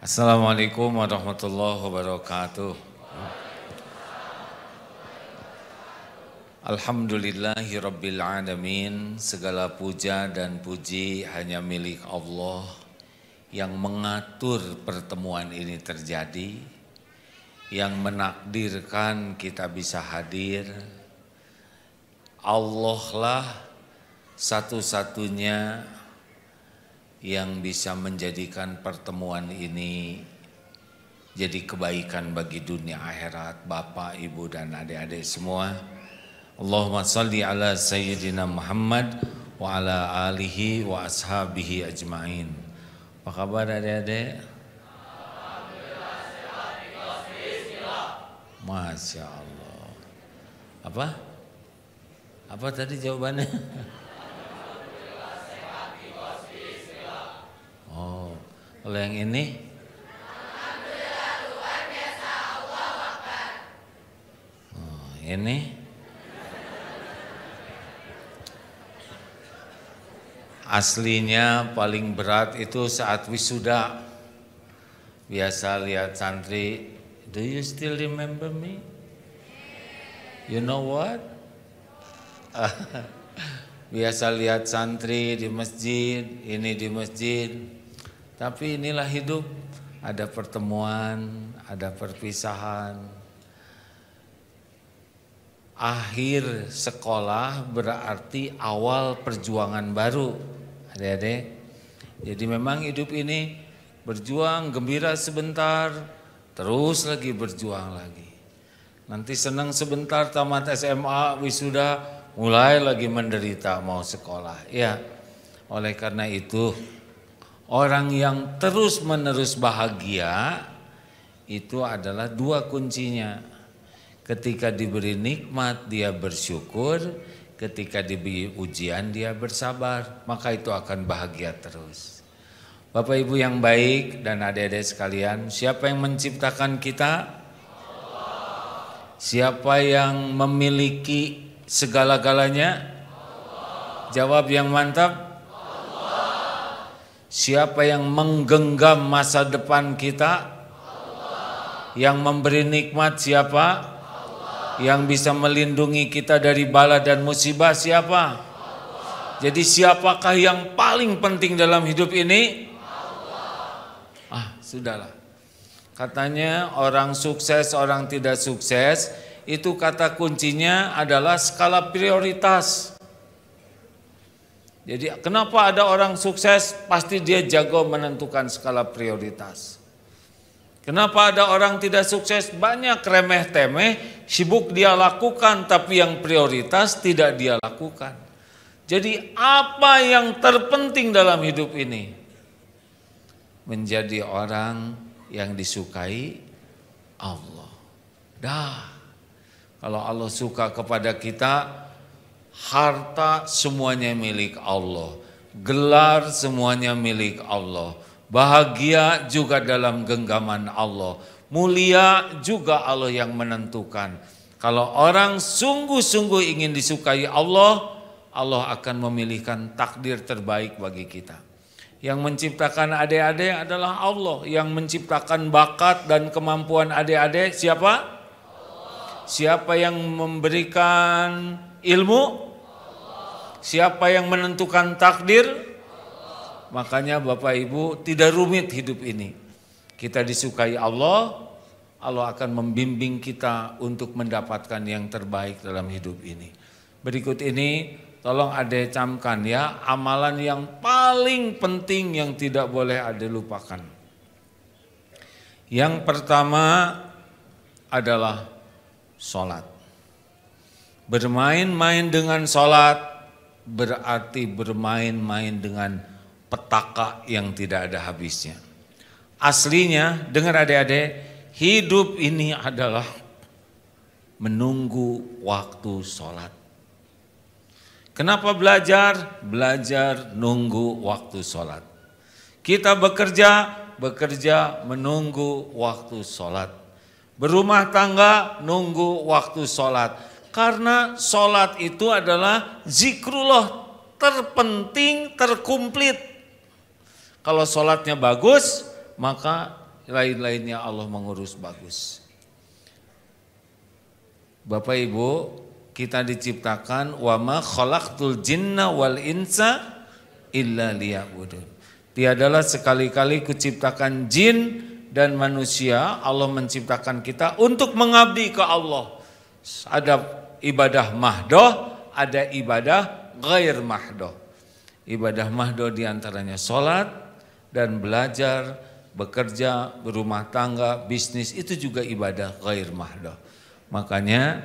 Assalamualaikum warahmatullahi wabarakatuh. Alhamdulillahi rabbil alamin. Segala puja dan puji hanya milik Allah yang mengatur pertemuan ini terjadi, yang menakdirkan kita bisa hadir. Allah lah satu-satunya yang bisa menjadikan pertemuan ini jadi kebaikan bagi dunia akhirat Bapak, Ibu dan adik-adik semua. Allahumma salli ala sayyidina Muhammad wa ala alihi wa ashabihi ajmain. Apa kabar adik-adik? Masya Allah. Apa? Apa tadi jawabannya? Kalau yang ini oh, ini Aslinya paling berat itu saat wisuda Biasa lihat santri Do you still remember me? You know what? Biasa lihat santri di masjid Ini di masjid tapi inilah hidup, ada pertemuan, ada perpisahan. Akhir sekolah berarti awal perjuangan baru, adik-adik. Jadi memang hidup ini berjuang gembira sebentar, terus lagi berjuang lagi. Nanti senang sebentar tamat SMA, wisuda, mulai lagi menderita mau sekolah. Ya, oleh karena itu Orang yang terus-menerus bahagia itu adalah dua kuncinya. Ketika diberi nikmat dia bersyukur, ketika diberi ujian dia bersabar, maka itu akan bahagia terus. Bapak Ibu yang baik dan adik-adik sekalian, siapa yang menciptakan kita? Siapa yang memiliki segala-galanya? Jawab yang mantap. Siapa yang menggenggam masa depan kita? Allah. Yang memberi nikmat siapa? Allah. Yang bisa melindungi kita dari bala dan musibah siapa? Allah. Jadi siapakah yang paling penting dalam hidup ini? Allah. Ah, sudahlah. Katanya orang sukses, orang tidak sukses, itu kata kuncinya adalah skala prioritas. Jadi kenapa ada orang sukses pasti dia jago menentukan skala prioritas. Kenapa ada orang tidak sukses banyak remeh temeh sibuk dia lakukan tapi yang prioritas tidak dia lakukan. Jadi apa yang terpenting dalam hidup ini? Menjadi orang yang disukai Allah. Dah. Kalau Allah suka kepada kita, harta semuanya milik Allah, gelar semuanya milik Allah, bahagia juga dalam genggaman Allah, mulia juga Allah yang menentukan. Kalau orang sungguh-sungguh ingin disukai Allah, Allah akan memilihkan takdir terbaik bagi kita. Yang menciptakan adik-adik adalah Allah. Yang menciptakan bakat dan kemampuan adik-adik siapa? Allah. Siapa yang memberikan ilmu? Siapa yang menentukan takdir? Makanya Bapak Ibu tidak rumit hidup ini. Kita disukai Allah, Allah akan membimbing kita untuk mendapatkan yang terbaik dalam hidup ini. Berikut ini tolong ade camkan ya amalan yang paling penting yang tidak boleh ada lupakan. Yang pertama adalah sholat. Bermain-main dengan sholat berarti bermain-main dengan petaka yang tidak ada habisnya. Aslinya dengar adik-adik hidup ini adalah menunggu waktu sholat. Kenapa belajar? Belajar nunggu waktu sholat. Kita bekerja, bekerja menunggu waktu sholat. Berumah tangga nunggu waktu sholat. Karena sholat itu adalah zikrullah terpenting, terkumplit. Kalau sholatnya bagus, maka lain-lainnya Allah mengurus bagus. Bapak Ibu, kita diciptakan wama khalaqtul jinna wal insa illa liya'budun. Tiadalah sekali-kali kuciptakan jin dan manusia, Allah menciptakan kita untuk mengabdi ke Allah. Ada ibadah mahdoh, ada ibadah ghair mahdoh. Ibadah mahdoh diantaranya sholat dan belajar, bekerja, berumah tangga, bisnis, itu juga ibadah ghair mahdoh. Makanya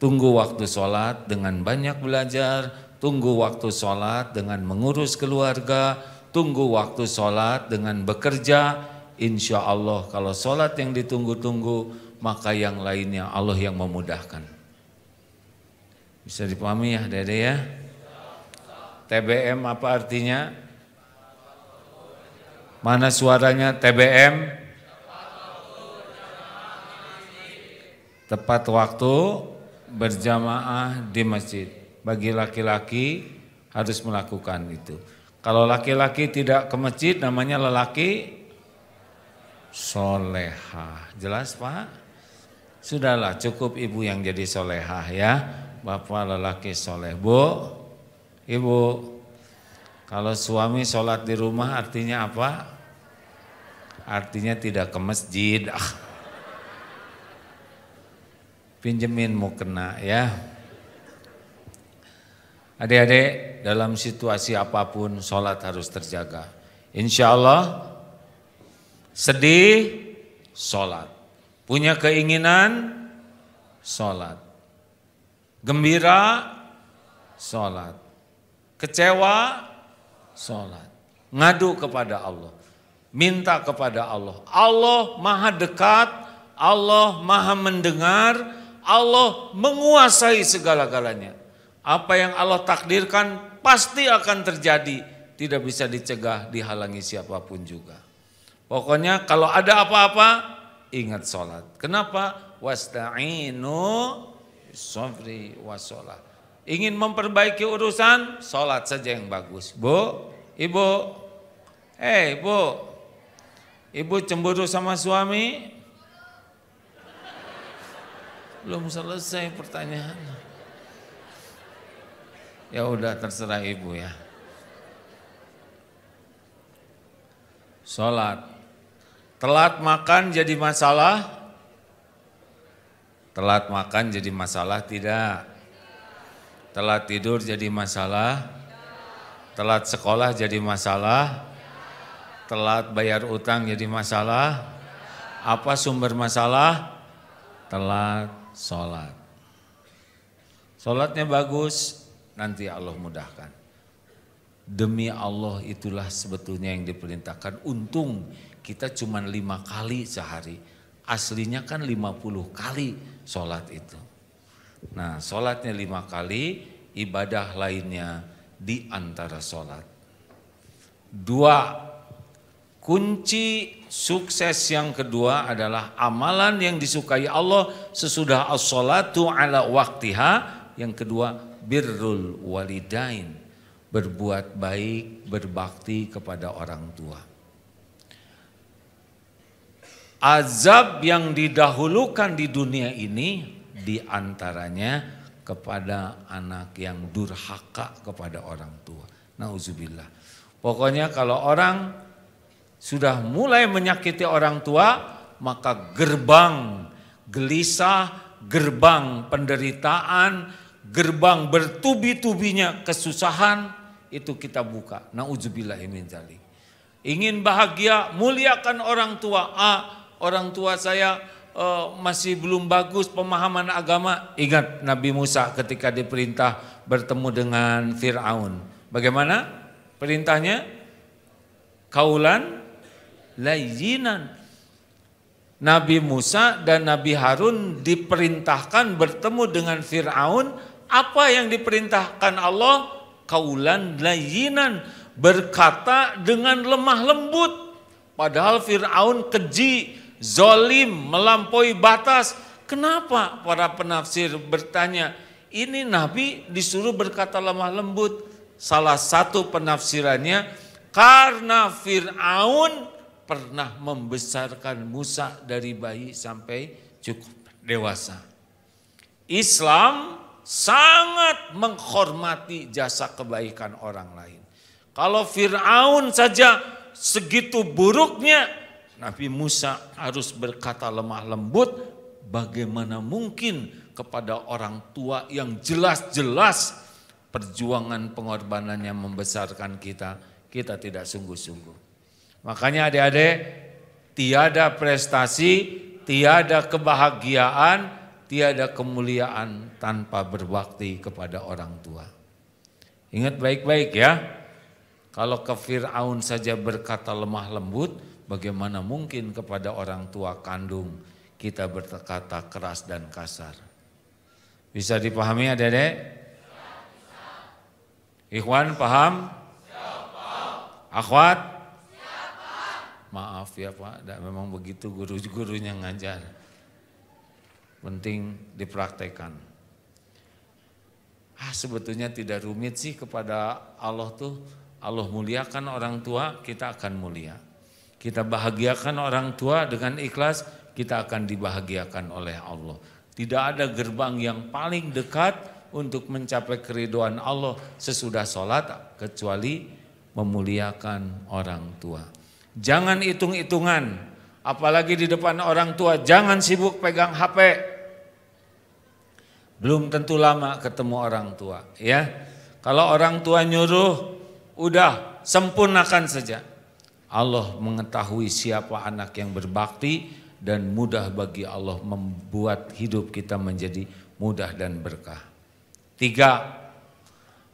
tunggu waktu sholat dengan banyak belajar, tunggu waktu sholat dengan mengurus keluarga, tunggu waktu sholat dengan bekerja, insya Allah kalau sholat yang ditunggu-tunggu maka yang lainnya Allah yang memudahkan. Bisa dipahami ya dede ya? TBM apa artinya? Mana suaranya TBM? Tepat waktu berjamaah di masjid. Bagi laki-laki harus melakukan itu. Kalau laki-laki tidak ke masjid namanya lelaki solehah. Jelas Pak? Sudahlah cukup ibu yang jadi solehah ya bapak lelaki soleh. Bu, ibu, kalau suami sholat di rumah artinya apa? Artinya tidak ke masjid. Ah. Pinjemin mau kena ya. Adik-adik, dalam situasi apapun sholat harus terjaga. Insya Allah, sedih, sholat. Punya keinginan, sholat Gembira, sholat. Kecewa, sholat. Ngadu kepada Allah. Minta kepada Allah. Allah maha dekat, Allah maha mendengar, Allah menguasai segala-galanya. Apa yang Allah takdirkan pasti akan terjadi. Tidak bisa dicegah, dihalangi siapapun juga. Pokoknya kalau ada apa-apa, ingat sholat. Kenapa? Wasta'inu bisabri wasolah. Ingin memperbaiki urusan, sholat saja yang bagus. Bu, ibu, eh hey, bu, ibu cemburu sama suami? Belum selesai pertanyaan. Ya udah terserah ibu ya. Sholat. Telat makan jadi masalah, Telat makan jadi masalah tidak. Telat tidur jadi masalah. Telat sekolah jadi masalah. Telat bayar utang jadi masalah. Apa sumber masalah? Telat sholat. Sholatnya bagus, nanti Allah mudahkan. Demi Allah itulah sebetulnya yang diperintahkan. Untung kita cuma lima kali sehari aslinya kan 50 kali sholat itu. Nah sholatnya lima kali, ibadah lainnya di antara sholat. Dua, kunci sukses yang kedua adalah amalan yang disukai Allah sesudah as sholatu ala waktiha. Yang kedua, birrul walidain. Berbuat baik, berbakti kepada orang tua azab yang didahulukan di dunia ini diantaranya kepada anak yang durhaka kepada orang tua. Nauzubillah. Pokoknya kalau orang sudah mulai menyakiti orang tua, maka gerbang gelisah, gerbang penderitaan, gerbang bertubi-tubinya kesusahan itu kita buka. Nauzubillah min Ingin bahagia, muliakan orang tua. A, orang tua saya uh, masih belum bagus pemahaman agama. Ingat Nabi Musa ketika diperintah bertemu dengan Fir'aun. Bagaimana perintahnya? Kaulan layinan. Nabi Musa dan Nabi Harun diperintahkan bertemu dengan Fir'aun. Apa yang diperintahkan Allah? Kaulan layinan. Berkata dengan lemah lembut. Padahal Fir'aun keji, zolim, melampaui batas. Kenapa para penafsir bertanya, ini Nabi disuruh berkata lemah lembut. Salah satu penafsirannya, karena Fir'aun pernah membesarkan Musa dari bayi sampai cukup dewasa. Islam sangat menghormati jasa kebaikan orang lain. Kalau Firaun saja segitu buruknya, Nabi Musa harus berkata lemah lembut, bagaimana mungkin kepada orang tua yang jelas-jelas perjuangan pengorbanannya membesarkan kita, kita tidak sungguh-sungguh. Makanya adik-adik, tiada prestasi, tiada kebahagiaan, tiada kemuliaan tanpa berbakti kepada orang tua. Ingat baik-baik ya, kalau ke Fir'aun saja berkata lemah lembut, Bagaimana mungkin kepada orang tua kandung kita berkata keras dan kasar? Bisa dipahami adek-adek? Ikhwan paham? Akhwat? Maaf ya Pak, memang begitu guru-gurunya ngajar. Penting dipraktekan. Ah, sebetulnya tidak rumit sih kepada Allah tuh. Allah muliakan orang tua, kita akan mulia. Kita bahagiakan orang tua dengan ikhlas, kita akan dibahagiakan oleh Allah. Tidak ada gerbang yang paling dekat untuk mencapai keriduan Allah sesudah sholat kecuali memuliakan orang tua. Jangan hitung-hitungan, apalagi di depan orang tua, jangan sibuk pegang HP. Belum tentu lama ketemu orang tua, ya. Kalau orang tua nyuruh, udah sempurnakan saja. Allah mengetahui siapa anak yang berbakti dan mudah bagi Allah membuat hidup kita menjadi mudah dan berkah. Tiga,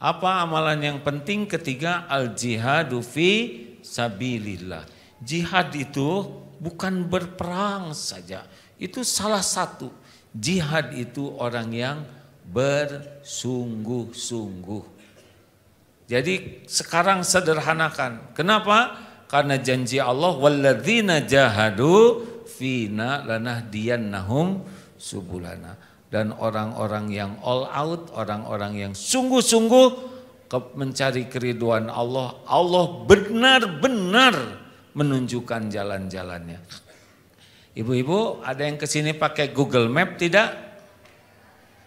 apa amalan yang penting ketiga al jihadu fi sabilillah. Jihad itu bukan berperang saja. Itu salah satu. Jihad itu orang yang bersungguh-sungguh. Jadi sekarang sederhanakan. Kenapa? karena janji Allah walladzina jahadu fina lanahdiyannahum subulana dan orang-orang yang all out, orang-orang yang sungguh-sungguh mencari keriduan Allah, Allah benar-benar menunjukkan jalan-jalannya. Ibu-ibu, ada yang kesini pakai Google Map tidak?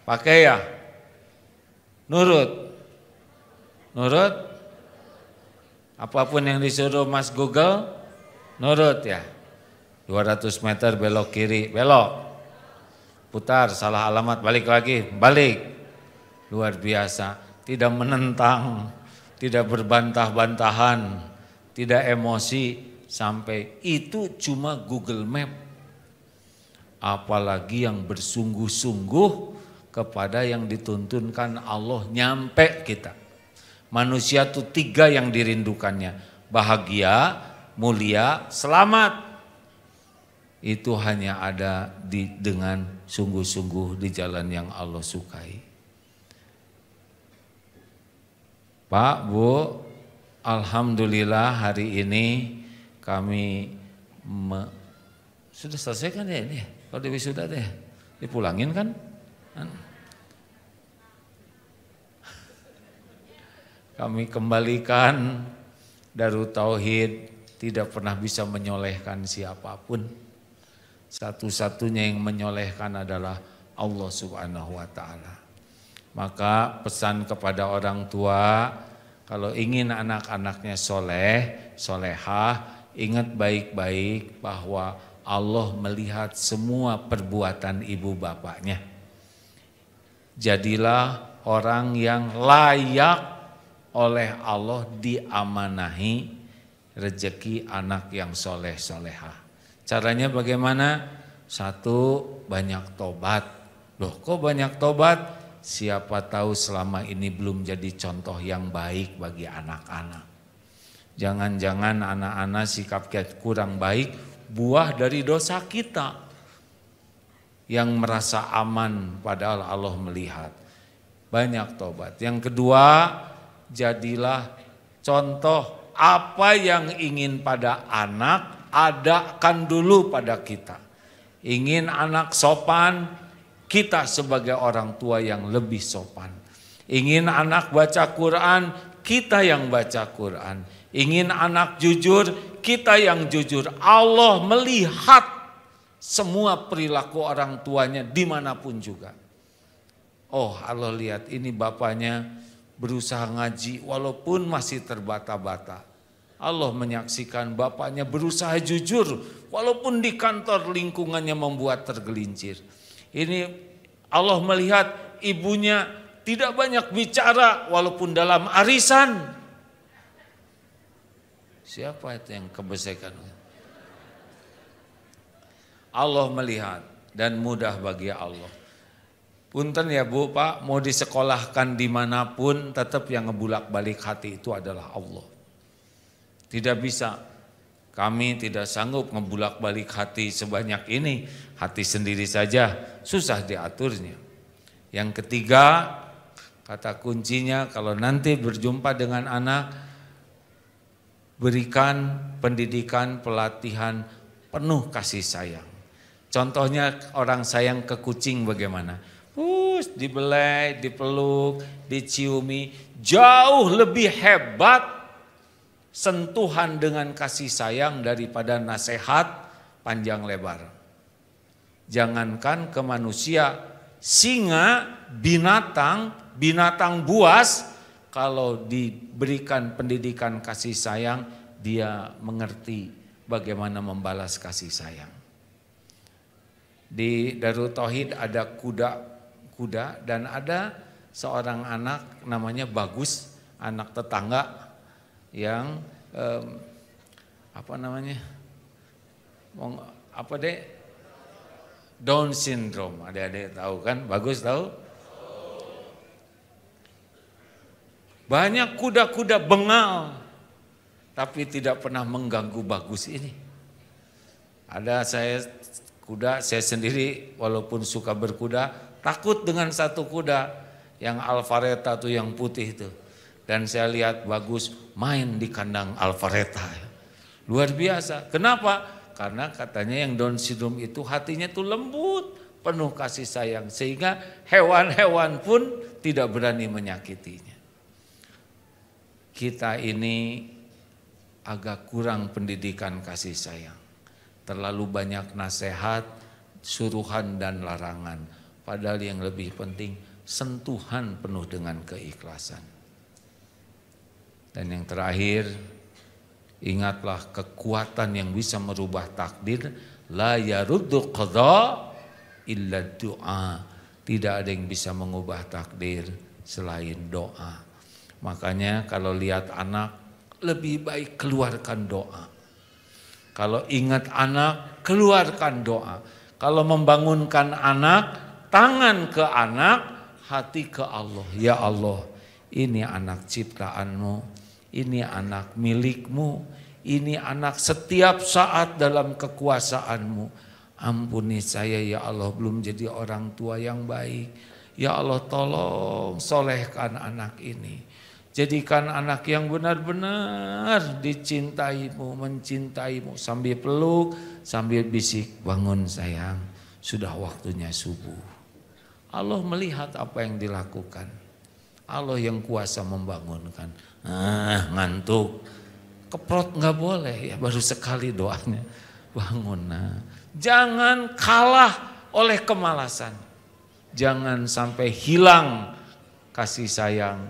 Pakai ya? Nurut? Nurut? apapun yang disuruh Mas Google, nurut ya. 200 meter belok kiri, belok. Putar, salah alamat, balik lagi, balik. Luar biasa, tidak menentang, tidak berbantah-bantahan, tidak emosi, sampai itu cuma Google Map. Apalagi yang bersungguh-sungguh kepada yang dituntunkan Allah nyampe kita. Manusia itu tiga yang dirindukannya. Bahagia, mulia, selamat. Itu hanya ada di, dengan sungguh-sungguh di jalan yang Allah sukai. Pak, Bu, Alhamdulillah hari ini kami me, sudah selesai kan ya ini? Ya? Kalau Dewi sudah deh, dipulangin kan? kan? kami kembalikan Darut Tauhid tidak pernah bisa menyolehkan siapapun. Satu-satunya yang menyolehkan adalah Allah Subhanahu wa taala. Maka pesan kepada orang tua kalau ingin anak-anaknya soleh, solehah, ingat baik-baik bahwa Allah melihat semua perbuatan ibu bapaknya. Jadilah orang yang layak oleh Allah diamanahi rejeki anak yang soleh soleha. Caranya bagaimana? Satu, banyak tobat. Loh kok banyak tobat? Siapa tahu selama ini belum jadi contoh yang baik bagi anak-anak. Jangan-jangan anak-anak sikap kurang baik buah dari dosa kita. Yang merasa aman padahal Allah melihat. Banyak tobat. Yang kedua, jadilah contoh apa yang ingin pada anak adakan dulu pada kita. Ingin anak sopan, kita sebagai orang tua yang lebih sopan. Ingin anak baca Quran, kita yang baca Quran. Ingin anak jujur, kita yang jujur. Allah melihat semua perilaku orang tuanya dimanapun juga. Oh Allah lihat ini bapaknya berusaha ngaji walaupun masih terbata-bata. Allah menyaksikan bapaknya berusaha jujur walaupun di kantor lingkungannya membuat tergelincir. Ini Allah melihat ibunya tidak banyak bicara walaupun dalam arisan. Siapa itu yang kebesekan? Allah melihat dan mudah bagi Allah Punten ya Bu, Pak, mau disekolahkan dimanapun tetap yang ngebulak balik hati itu adalah Allah. Tidak bisa, kami tidak sanggup ngebulak balik hati sebanyak ini, hati sendiri saja susah diaturnya. Yang ketiga, kata kuncinya kalau nanti berjumpa dengan anak, berikan pendidikan pelatihan penuh kasih sayang. Contohnya orang sayang ke kucing bagaimana? dibelai, dipeluk, diciumi. Jauh lebih hebat sentuhan dengan kasih sayang daripada nasihat panjang lebar. Jangankan ke manusia, singa, binatang, binatang buas, kalau diberikan pendidikan kasih sayang, dia mengerti bagaimana membalas kasih sayang. Di Darul Tauhid ada kuda kuda dan ada seorang anak namanya Bagus, anak tetangga yang um, apa namanya? apa deh? Down syndrome. Adik-adik tahu kan? Bagus tahu? Banyak kuda-kuda bengal tapi tidak pernah mengganggu Bagus ini. Ada saya kuda saya sendiri walaupun suka berkuda Takut dengan satu kuda yang Alvareta tuh yang putih itu, Dan saya lihat bagus main di kandang Alvareta. Luar biasa. Kenapa? Karena katanya yang Down syndrome itu hatinya tuh lembut, penuh kasih sayang sehingga hewan-hewan pun tidak berani menyakitinya. Kita ini agak kurang pendidikan kasih sayang. Terlalu banyak nasihat, suruhan dan larangan Padahal yang lebih penting sentuhan penuh dengan keikhlasan. Dan yang terakhir, ingatlah kekuatan yang bisa merubah takdir la yaruddu qadha illa doa. Tidak ada yang bisa mengubah takdir selain doa. Makanya kalau lihat anak lebih baik keluarkan doa. Kalau ingat anak keluarkan doa. Kalau membangunkan anak tangan ke anak, hati ke Allah. Ya Allah, ini anak ciptaanmu, ini anak milikmu, ini anak setiap saat dalam kekuasaanmu. Ampuni saya ya Allah, belum jadi orang tua yang baik. Ya Allah tolong solehkan anak ini. Jadikan anak yang benar-benar dicintaimu, mencintaimu. Sambil peluk, sambil bisik, bangun sayang. Sudah waktunya subuh. Allah melihat apa yang dilakukan. Allah yang kuasa membangunkan. Ah, ngantuk. Keprot nggak boleh ya baru sekali doanya. Bangun nah. Jangan kalah oleh kemalasan. Jangan sampai hilang kasih sayang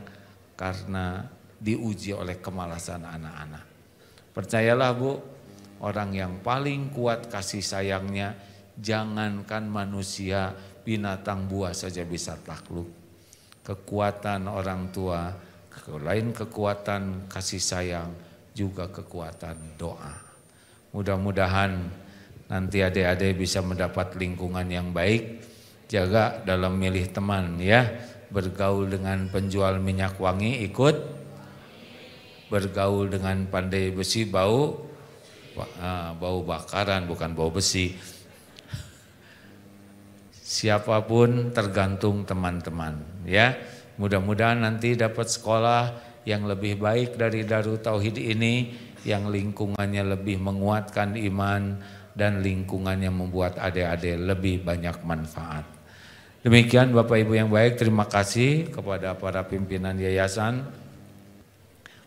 karena diuji oleh kemalasan anak-anak. Percayalah Bu, orang yang paling kuat kasih sayangnya jangankan manusia binatang buas saja bisa takluk. Kekuatan orang tua, lain kekuatan kasih sayang, juga kekuatan doa. Mudah-mudahan nanti adik-adik bisa mendapat lingkungan yang baik, jaga dalam milih teman ya, bergaul dengan penjual minyak wangi ikut, bergaul dengan pandai besi bau, ah, bau bakaran bukan bau besi, siapapun tergantung teman-teman ya. Mudah-mudahan nanti dapat sekolah yang lebih baik dari Darut Tauhid ini yang lingkungannya lebih menguatkan iman dan lingkungannya membuat adik-adik lebih banyak manfaat. Demikian Bapak Ibu yang baik, terima kasih kepada para pimpinan yayasan,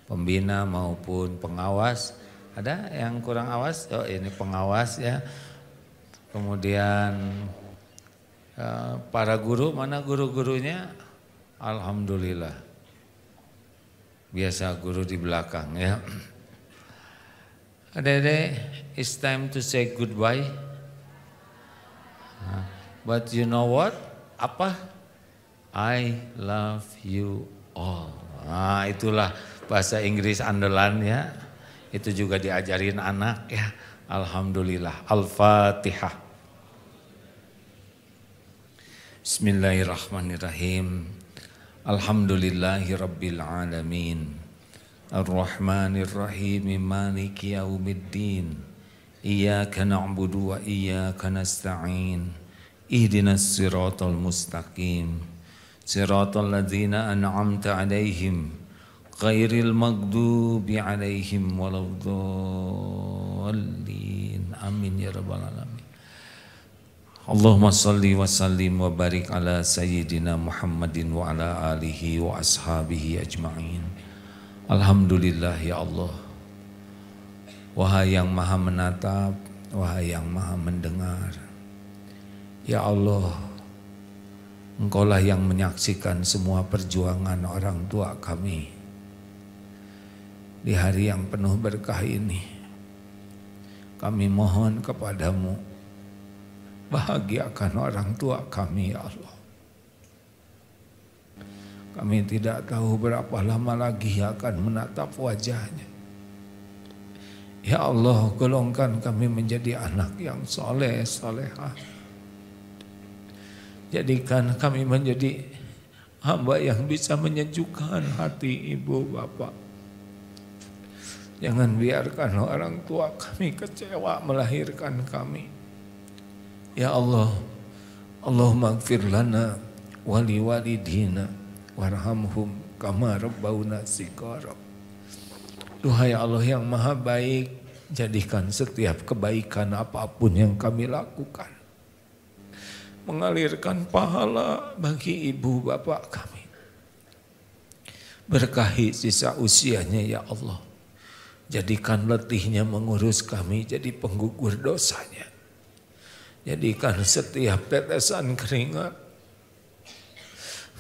pembina maupun pengawas. Ada yang kurang awas? Oh ini pengawas ya. Kemudian Eh, para guru, mana guru-gurunya? Alhamdulillah. Biasa guru di belakang ya. Dede, it's time to say goodbye. But you know what? Apa? I love you all. Nah, itulah bahasa Inggris andalan ya. Itu juga diajarin anak ya. Alhamdulillah. Al-Fatihah. Bismillahirrahmanirrahim. Alhamdulillahi rabbil alamin. Ar-Rahmanirrahim maliki yaumiddin. Iyyaka na'budu wa iyyaka nasta'in. Ihdinas siratal mustaqim. Siratal ladzina an'amta 'alaihim ghairil maghdubi 'alaihim waladdallin. Amin ya rabbal alamin. Allahumma salli wa sallim wa barik ala sayyidina Muhammadin wa ala alihi wa ashabihi ajma'in. Alhamdulillah ya Allah. Wahai yang maha menatap, wahai yang maha mendengar. Ya Allah, engkau lah yang menyaksikan semua perjuangan orang tua kami. Di hari yang penuh berkah ini, kami mohon kepadamu Bahagiakan orang tua kami ya Allah. Kami tidak tahu berapa lama lagi akan menatap wajahnya. Ya Allah, golongkan kami menjadi anak yang soleh, solehah. Jadikan kami menjadi hamba yang bisa menyejukkan hati ibu bapak. Jangan biarkan orang tua kami kecewa melahirkan kami. Ya Allah, Allahumma gfir lana wali walidina warhamhum kama rabbauna sigara. Duhai Allah yang maha baik, jadikan setiap kebaikan apapun yang kami lakukan. Mengalirkan pahala bagi ibu bapak kami. Berkahi sisa usianya ya Allah. Jadikan letihnya mengurus kami jadi penggugur dosanya Jadikan setiap tetesan keringat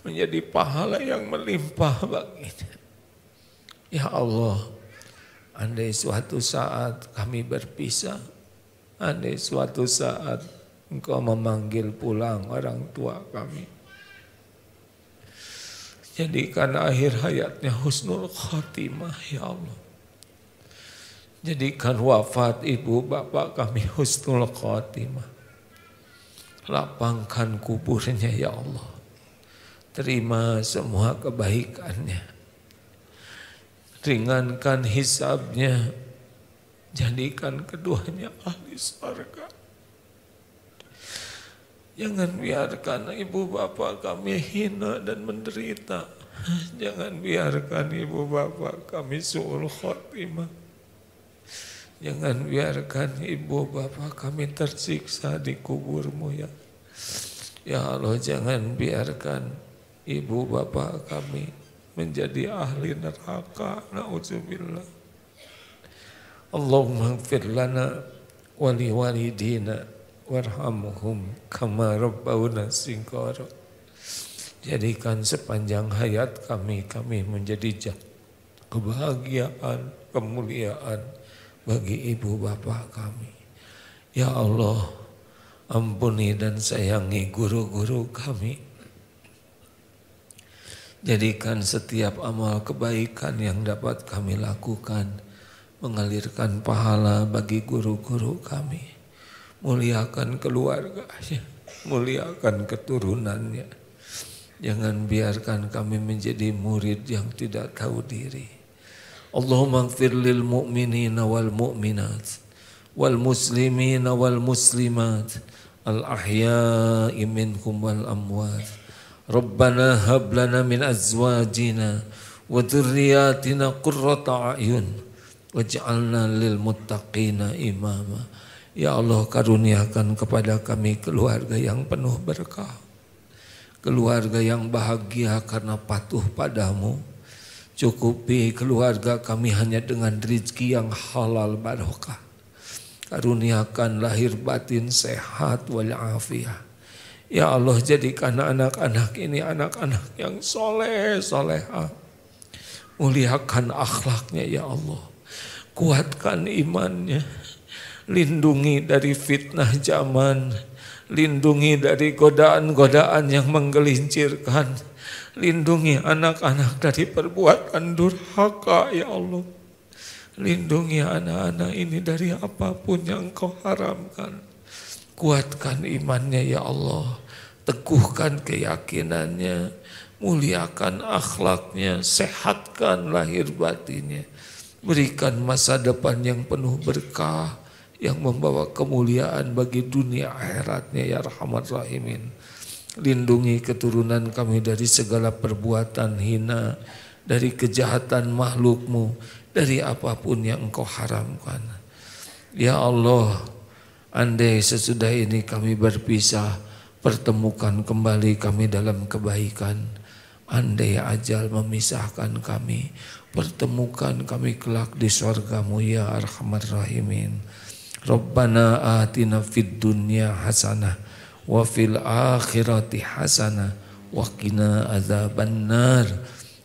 menjadi pahala yang melimpah baginya. Ya Allah, andai suatu saat kami berpisah, andai suatu saat Engkau memanggil pulang orang tua kami. Jadikan akhir hayatnya husnul khotimah, ya Allah. Jadikan wafat ibu bapak kami husnul khotimah. Lapangkan kuburnya ya Allah. Terima semua kebaikannya. Ringankan hisabnya. Jadikan keduanya ahli surga. Jangan biarkan ibu bapak kami hina dan menderita. Jangan biarkan ibu bapak kami suul khotimah. Jangan biarkan ibu bapa kami tersiksa di kuburmu ya. Ya Allah jangan biarkan ibu bapa kami menjadi ahli neraka. Nauzubillah. Allahumma gfir lana wali walidina warhamhum kama rabbawna Jadikan sepanjang hayat kami, kami menjadi kebahagiaan, kemuliaan, bagi ibu bapak kami. Ya Allah, ampuni dan sayangi guru-guru kami. Jadikan setiap amal kebaikan yang dapat kami lakukan mengalirkan pahala bagi guru-guru kami. Muliakan keluarganya, muliakan keturunannya. Jangan biarkan kami menjadi murid yang tidak tahu diri Allahumma ighfir lil mu'minina wal mu'minat wal muslimina wal muslimat al ahya'i minhum wal amwat Rabbana hab lana min azwajina wa dhurriyyatina qurrata a'yun waj'alna lil muttaqina imama Ya Allah karuniakan kepada kami keluarga yang penuh berkah keluarga yang bahagia karena patuh padamu Cukupi keluarga kami hanya dengan rezeki yang halal barokah. Karuniakan lahir batin sehat walafiat. Ya Allah jadikan anak-anak ini anak-anak yang soleh, soleha. Muliakan akhlaknya ya Allah. Kuatkan imannya. Lindungi dari fitnah zaman. Lindungi dari godaan-godaan yang menggelincirkan Lindungi anak-anak dari perbuatan durhaka, ya Allah. Lindungi anak-anak ini dari apapun yang engkau haramkan. Kuatkan imannya, ya Allah. Teguhkan keyakinannya. Muliakan akhlaknya. Sehatkan lahir batinnya. Berikan masa depan yang penuh berkah. Yang membawa kemuliaan bagi dunia akhiratnya, ya Rahmat Rahimin. Lindungi keturunan kami dari segala perbuatan hina, dari kejahatan makhlukmu, dari apapun yang engkau haramkan. Ya Allah, andai sesudah ini kami berpisah, pertemukan kembali kami dalam kebaikan. Andai ajal memisahkan kami, pertemukan kami kelak di sorgamu ya Arhamar Rahimin. Rabbana atina fid dunya hasanah wa fil akhirati hasanah wa kina qina adzabannar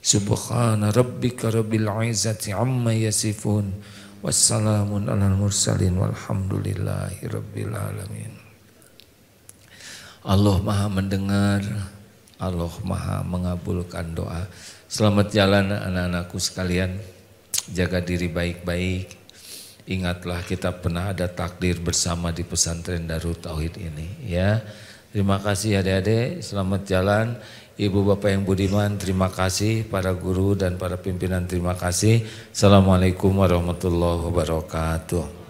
subhana rabbika rabbil izzati amma yasifun wassalamun alal mursalin walhamdulillahi rabbil alamin Allah Maha mendengar Allah Maha mengabulkan doa selamat jalan anak-anakku sekalian jaga diri baik-baik Ingatlah kita pernah ada takdir bersama di pesantren Darut Tauhid ini ya. Terima kasih adik-adik, selamat jalan. Ibu Bapak yang budiman, terima kasih. Para guru dan para pimpinan, terima kasih. Assalamualaikum warahmatullahi wabarakatuh.